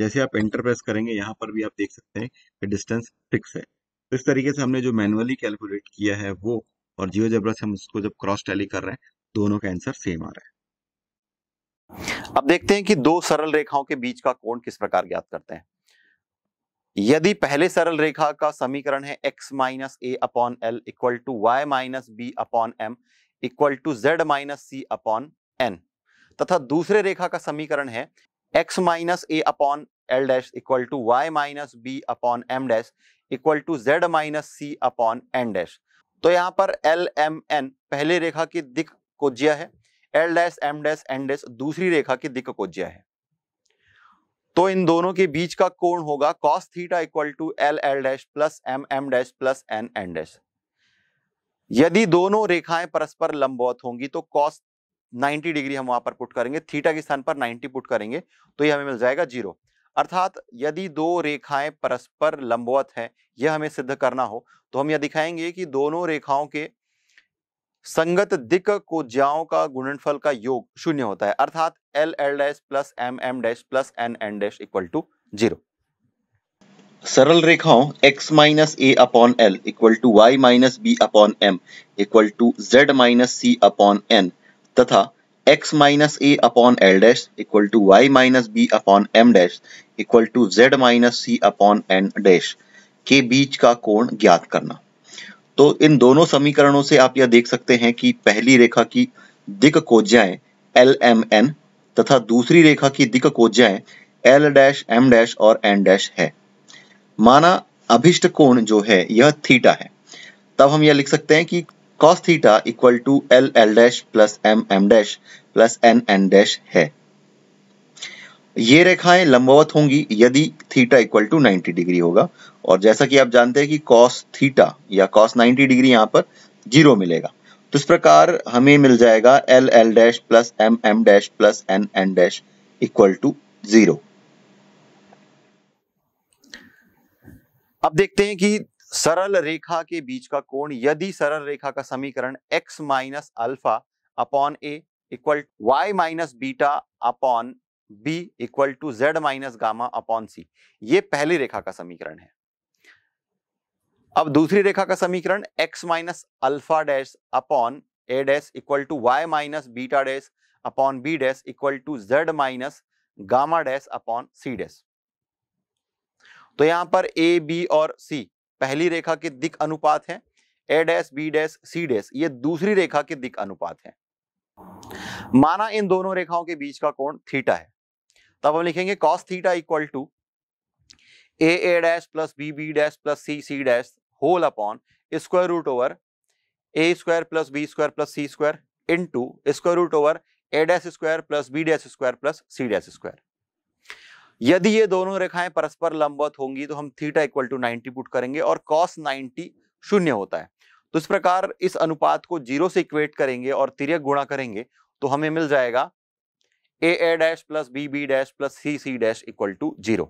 जैसे आप एंटर प्रेस करेंगे यहाँ पर भी आप देख सकते हैं कि डिस्टेंस फिक्स है तो इस तरीके से हमने जो मैनुअली कैलकुलेट किया है वो और जियो जबरा से हम उसको जब क्रॉस टैली कर रहे हैं दोनों का आंसर सेम आ रहा है अब देखते हैं कि दो सरल रेखाओं के बीच का कोण किस प्रकार ज्ञात करते हैं यदि पहले सरल रेखा का समीकरण है x minus a upon L equal to y minus b upon M equal to z minus c upon n तथा दूसरे रेखा का समीकरण है x minus a upon l dash equal to y minus b upon m dash equal to z minus c upon n dash तो यहाँ पर L M N पहले रेखा की दिक कोज्या है l dash m dash n dash दूसरी रेखा की दिक कोज्या है तो इन दोनों के बीच का कोण होगा cos theta equal to l l dash plus m m dash plus n n dash यदि दोनों रेखाएं परस्पर लंबवत होंगी तो कॉस 90 डिग्री हम वहां पर पुट करेंगे थीटा के स्थान पर 90 पुट करेंगे तो ये हमें मिल जाएगा जीरो अर्थात यदि दो रेखाएं परस्पर लंबवत हैं यह हमें सिद्ध करना हो तो हम यह दिखाएंगे कि दोनों रेखाओं के संगत दिक को ज्याओ का गुणनफल का योग शून्य होता है अर्थात l l dash plus m m dash plus n n dash equal to zero सरल रेखाओं x minus a upon L equal to y minus b upon M equal to z minus c upon n तथा x minus a upon l dash equal to y minus b upon m dash equal to z minus c upon n dash के बीच का कोण ज्ञात करना तो इन दोनों समीकरणों से आप यह देख सकते हैं कि पहली रेखा की दिक कोज्याएं एल एम एन तथा दूसरी रेखा की दिक कोज्याएं एल डैश एम डैश और एन डैश है माना अभिष्ट कोण जो है यह थीटा है तब हम यह लिख सकते हैं कि cos theta equal to l l dash plus m m dash plus n n dash है ये रेखाएं लंबवत होंगी यदि थीटा इक्वल टू 90 डिग्री होगा और जैसा कि आप जानते हैं कि कॉस थीटा या कॉस 90 डिग्री यहाँ पर जीरो मिलेगा तो इस प्रकार हमें मिल जाएगा l l dash plus m m dash plus n n dash equal to zero अब देखते हैं कि सरल रेखा के बीच का कोण यदि सरल रेखा का समीकरण x minus alpha upon A equal y minus beta upon B equal to z minus gamma upon c ये पहली रेखा का समीकरण है अब दूसरी रेखा का समीकरण x minus alpha dash upon a dash equal to y minus beta dash upon b dash equal to z minus gamma dash upon c dash तो यहां पर ए बी और सी पहली रेखा के दिक अनुपात है a dash b dash c dash ये दूसरी रेखा के दिक अनुपात है माना इन दोनों रेखाओं के बीच का कोण थीटा है तब हम लिखेंगे cos theta equal to a a dash plus b b dash plus c c dash whole upon square root over a square plus B square plus C square into square root over a dash square plus b dash square plus c dash square यदि ये दोनों रेखाएं परस्पर लंबवत होंगी तो हम theta equal to ninety put करेंगे और कॉस 90 शून्य होता है तो इस प्रकार इस अनुपात को जीरो से इक्वेट करेंगे और तिरक गुणा करेंगे तो हमें मिल जाएगा a a dash plus b b dash plus c c dash equal to zero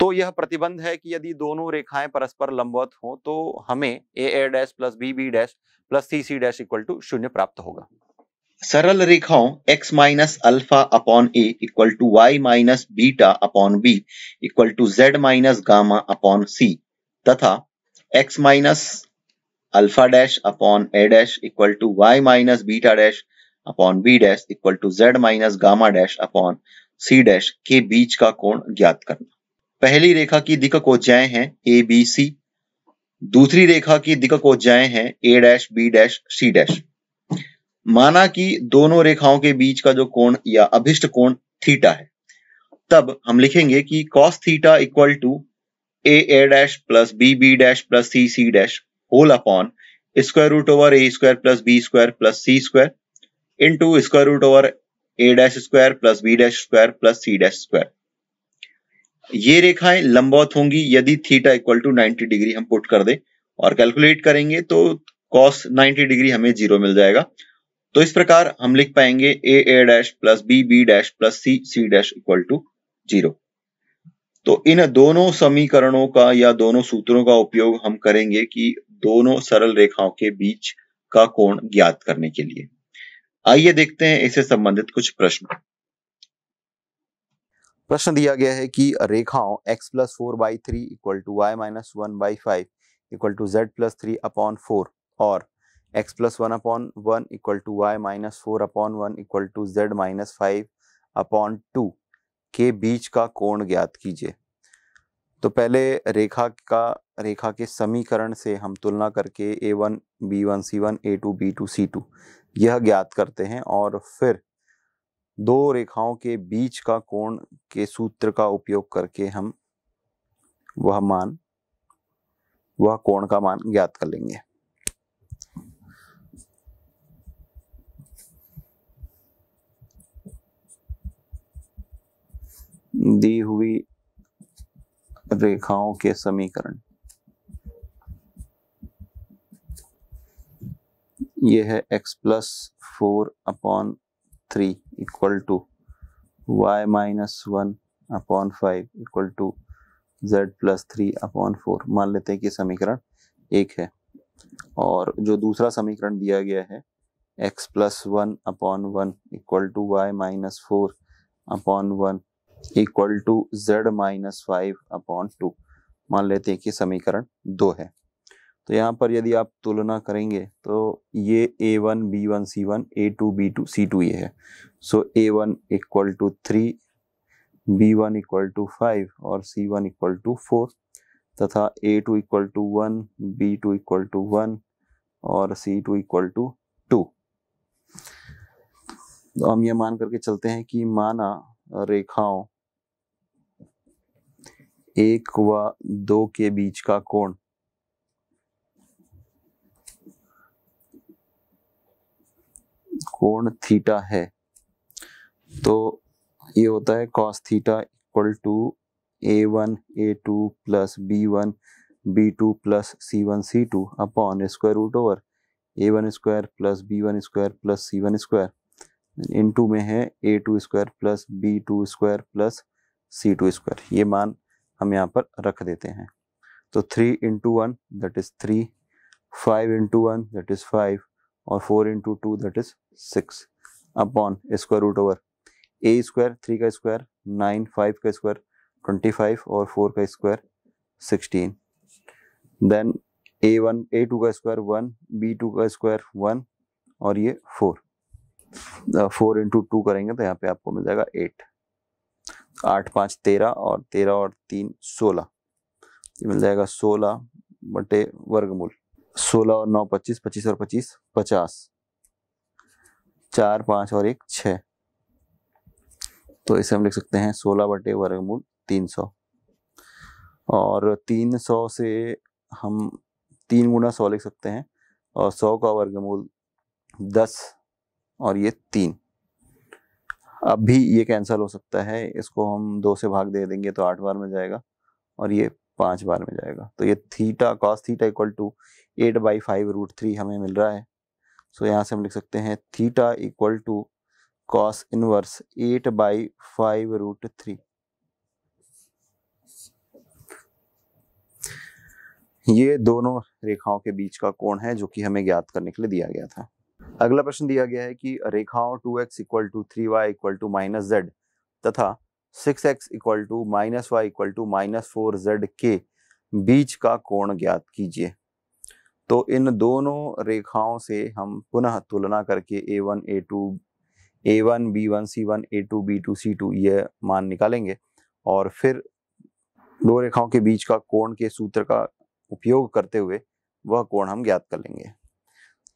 तो यह प्रतिबंध है कि यदि दोनों रेखाएं परस्पर लंबवत हों तो हमें a a dash plus b b dash plus c c dash equal to शून्य प्राप्त होगा सरल रेखाओं x minus alpha upon A equal to y minus beta upon B equal to z minus gamma upon c तथा x minus alpha dash upon a dash equal to y minus beta dash upon b dash equal to z minus gamma dash upon c dash के बीच का कोण ज्ञात करना पहली रेखा की दिक कोज्याएं हैं ए बी सी दूसरी रेखा की दिक कोज्याएं हैं a dash b dash c dash माना कि दोनों रेखाओं के बीच का जो कोण या अभिष्ट कोण थीटा है तब हम लिखेंगे कि cos theta equal to a a dash plus b b dash plus c c dash whole upon square root over a square plus B square plus C square into square root over a dash square plus b dash square plus c dash square ये रेखाएं लंबवत होंगी यदि theta equal to 90 degree हम put कर दे और calculate करेंगे तो कॉस 90 डिग्री हमें जीरो मिल जाएगा तो इस प्रकार हम लिख पाएंगे a a dash plus b b dash plus c c dash equal to zero तो इन दोनों समीकरणों का या दोनों सूत्रों का उपयोग हम करेंगे कि दोनों सरल रेखाओं के बीच का कोण ज्ञात करने के लिए आइए देखते हैं इससे संबंधित कुछ प्रश्न प्रश्न दिया गया है कि रेखाओं x plus four by three equal to y minus one by five equal to z plus three upon four और x plus one upon one equal to y minus four upon one equal to z minus five upon two के बीच का कोण ज्ञात कीजिए तो पहले रेखा का रेखा के समीकरण से हम तुलना करके a one b one c one a two b two c two यह ज्ञात करते हैं और फिर दो रेखाओं के बीच का कोण के सूत्र का उपयोग करके हम वह मान वह कोण का मान ज्ञात कर लेंगे दी हुई रेखाओं के समीकरण ये है x plus four upon three equal to y minus one upon five equal to z plus three upon four मान लेते हैं कि समीकरण एक है और जो दूसरा समीकरण दिया गया है x plus one upon one equal to y minus four upon one equal to z minus five upon two मान लेते हैं कि समीकरण दो है तो यहाँ पर यदि आप तुलना करेंगे तो ये a one b one c one a two b two c two ये है so a one equal to three b one equal to five और c one equal to four तथा ए two equal to one b two equal to one और c two equal to two तो हम ये मान करके चलते हैं कि माना रेखाओं एक व दो के बीच का कोण कोण थीटा है तो ये होता है cos theta equal to a one a two plus B one b two plus C one c two upon square root over a one square plus B one square plus C one square into में है a two square plus B two square plus C two square ये मान हम यहाँ पर रख देते हैं तो three into one that is three five into one that is five और four into two that is six upon square root over a square three का स्क्वायर नाइन फाइव का स्क्वायर ट्वेंटी फाइव और four का square sixteen then a one a two का square one b two का square one और ये four four into to करेंगे तो यहाँ पे आपको मिल जाएगा एट आठ पाँच तेरह और तेरह और तीन सोलह ये मिल जाएगा सोलह बटे वर्गमूल सोलह और नौ पच्चीस पच्चीस और पच्चीस पचास चार पाँच और एक छ तो इसे हम लिख सकते हैं सोलह बटे वर्गमूल तीन सौ और तीन सौ से हम तीन गुना सौ लिख सकते हैं और सौ का वर्गमूल दस और ये तीन अब भी ये कैंसल हो सकता है इसको हम दो से भाग दे देंगे तो आठ बार में जाएगा और ये पांच बार में जाएगा तो ये theta cos theta equal to eight by five root three हमें मिल रहा है सो यहाँ से हम लिख सकते हैं theta equal to cos inverse eight by five root three ये दोनों रेखाओं के बीच का कोण है जो कि हमें ज्ञात करने के लिए दिया गया था अगला प्रश्न दिया गया है कि रेखाओं two x equal to three y equal to minus z तथा six x equal to minus y equal to minus four z के बीच का कोण ज्ञात कीजिए तो इन दोनों रेखाओं से हम पुनः तुलना करके a one a two a one b one c one a two b two c two ये मान निकालेंगे और फिर दो रेखाओं के बीच का कोण के सूत्र का उपयोग करते हुए वह कोण हम ज्ञात कर लेंगे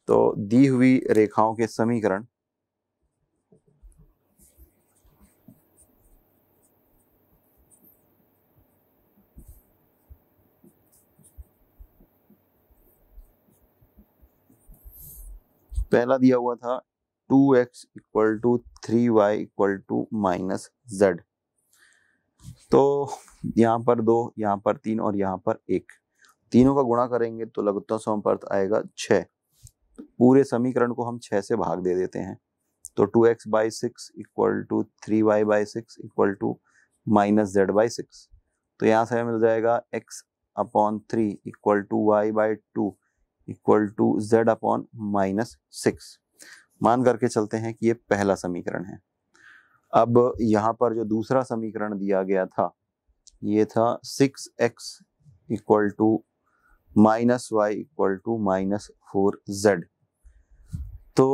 तो दी हुई रेखाओं के समीकरण पहला दिया हुआ था two x equal to three y equal to minus z तो यहाँ पर दो यहाँ पर तीन और यहाँ पर एक तीनों का गुणा करेंगे तो लघुत्तम समापर्थ आएगा छ पूरे समीकरण को हम छः से भाग दे देते हैं तो two x by six equal to three y by six equal to minus z by six तो यहाँ से मिल जाएगा x upon three equal to y by two equal to z upon minus six मान करके चलते हैं कि ये पहला समीकरण है अब यहाँ पर जो दूसरा समीकरण दिया गया था ये था six x equal to minus y equal to minus four z तो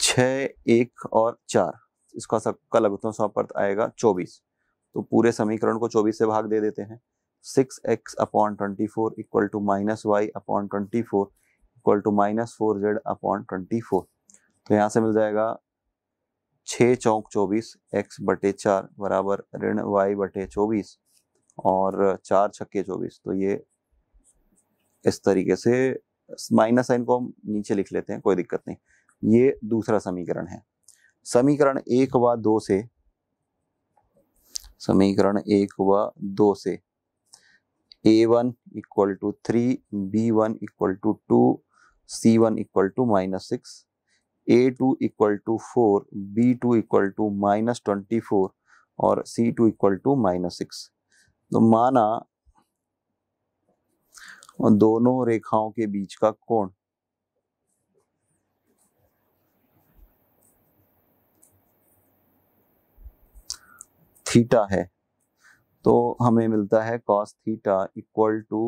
छ एक और चार इसका सबका लघुतम पर आएगा चौबीस तो पूरे समीकरण को चौबीस से भाग दे देते हैं six x upon twenty four equal to minus y upon twenty four equal to minus four z upon twenty four तो यहाँ से मिल जाएगा छः चौक चौबीस एक्स बटे चार बराबर ऋण वाई बटे चौबीस और चार छक्के चौबीस तो ये इस तरीके से माइनस साइन को हम नीचे लिख लेते हैं कोई दिक्कत नहीं ये दूसरा समीकरण है समीकरण एक व दो से समीकरण एक व दो से a one equal to three b one equal to two c1 equal to minus 6 a2 equal to 4 b2 equal to minus 24 और c2 equal to minus six तो माना दोनों रेखाओं के बीच का कोण थीटा है तो हमें मिलता है cos theta equal to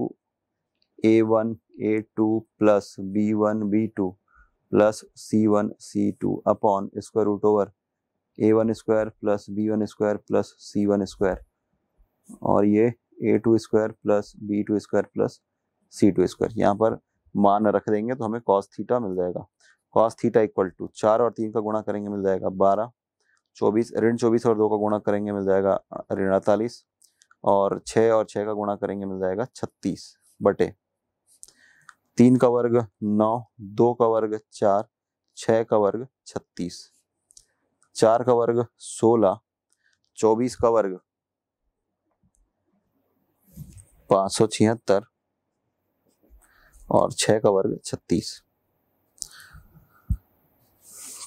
a one a two plus B one b two plus C one c two upon square root over a one square plus B one square plus C one square और ये a two square plus B two square plus C two square यहाँ पर मान रख देंगे तो हमें cos theta मिल जाएगा कॉस थीटा इक्वल टू चार और तीन का गुणा करेंगे मिल जाएगा बारह चौबीस ऋण चौबीस और दो का गुणा करेंगे मिल जाएगा ऋण अड़तालीस और छः और छः का गुणा करेंगे मिल जाएगा छत्तीस बटे तीन का वर्ग नौ दो का वर्ग चार छः का वर्ग छत्तीस चार का वर्ग सोलह चौबीस का वर्ग पाँच सौ छिहत्तर और छः का वर्ग छत्तीस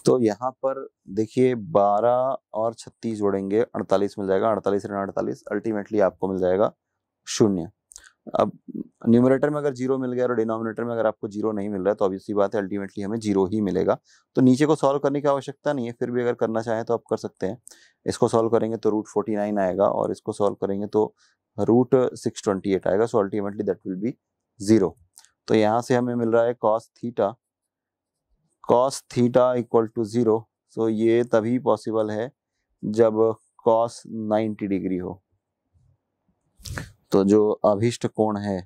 तो यहाँ पर देखिए 12 और 36 जोड़ेंगे 48 मिल जाएगा 48 ऋण 48 अल्टीमेटली आपको मिल जाएगा शून्य अब न्यूमरेटर में अगर जीरो मिल गया और डिनोमिनेटर में अगर आपको जीरो नहीं मिल रहा है तो ऑब्वियसली बात है अल्टीमेटली हमें जीरो ही मिलेगा तो नीचे को सॉल्व करने की आवश्यकता नहीं है फिर भी अगर करना चाहें तो आप कर सकते हैं इसको सॉल्व करेंगे तो रूट फोर्टी नाइन आएगा और इसको सॉल्व करेंगे तो रूट सिक्स ट्वेंटी एट आएगा so ultimately that will be zero तो यहाँ से हमें मिल रहा है cos theta cos theta equal to zero so ये तभी पॉसिबल है जब कॉस नाइन्टी डिग्री हो तो जो अभिष्ट कोण है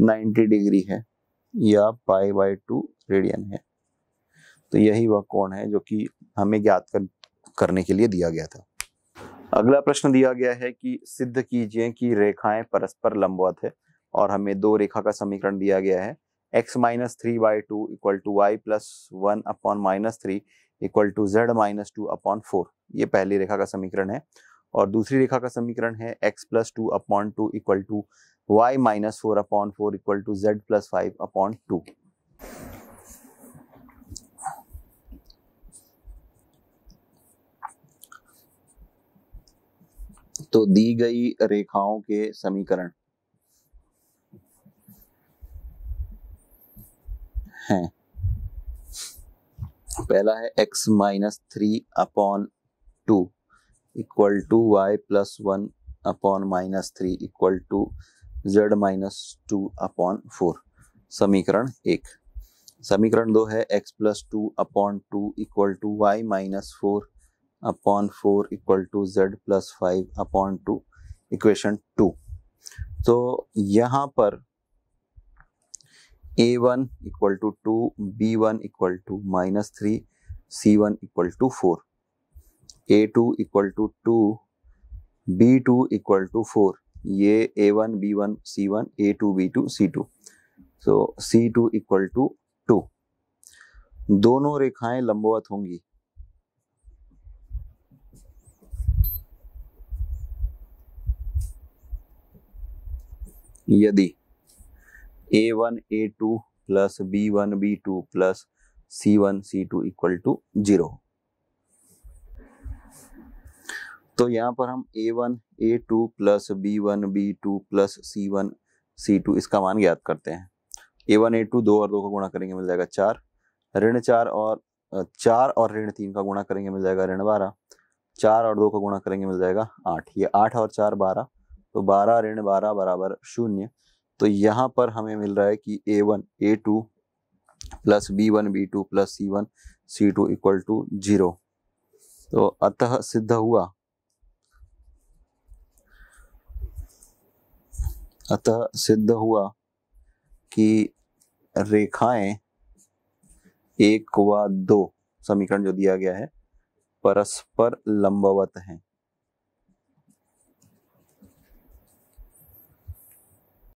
नाइन्टी डिग्री है या पाई बाय टू रेडियन है तो यही वह कोण है जो कि हमें ज्ञात कर, करने के लिए दिया गया था अगला प्रश्न दिया गया है कि सिद्ध कीजिए कि रेखाएं परस्पर लंबवत है और हमें दो रेखा का समीकरण दिया गया है x minus three by two equal to y plus one upon minus three equal to z minus two upon four ये पहली रेखा का समीकरण है और दूसरी रेखा का समीकरण है x plus two upon two equal to y minus four upon four equal to z plus five upon two तो दी गई रेखाओं के समीकरण हैं पहला है x minus three upon two equal to y plus one upon minus three equal to z minus two upon four समीकरण एक समीकरण दो है x plus two upon two equal to y minus four upon four equal to z plus five upon two equation two तो यहाँ पर a one equal to two b one equal to minus three c one equal to four a two equal to two b two equal to four ये a one b one c one a two b two c two so c two equal to two दोनों रेखाएं लंबवत होंगी यदि a one a two plus B one b two plus C one c two equal to zero तो यहां पर हम a one a two plus B one b two plus C one c two इसका मान ज्ञात करते हैं ए one a to दो और दो का गुणा करेंगे मिल जाएगा चार ऋण चार और चार और ऋण तीन का गुणा करेंगे मिल जाएगा ऋण बारह चार और दो का गुणा करेंगे मिल जाएगा आठ ये आठ और चार बारह तो बारह ऋण बारह बराबर शून्य तो यहाँ पर हमें मिल रहा है कि a one a two plus B one b two plus C one c two equal to zero तो अतः सिद्ध हुआ अतः सिद्ध हुआ कि रेखाएं एक व दो समीकरण जो दिया गया है परस्पर लंबवत हैं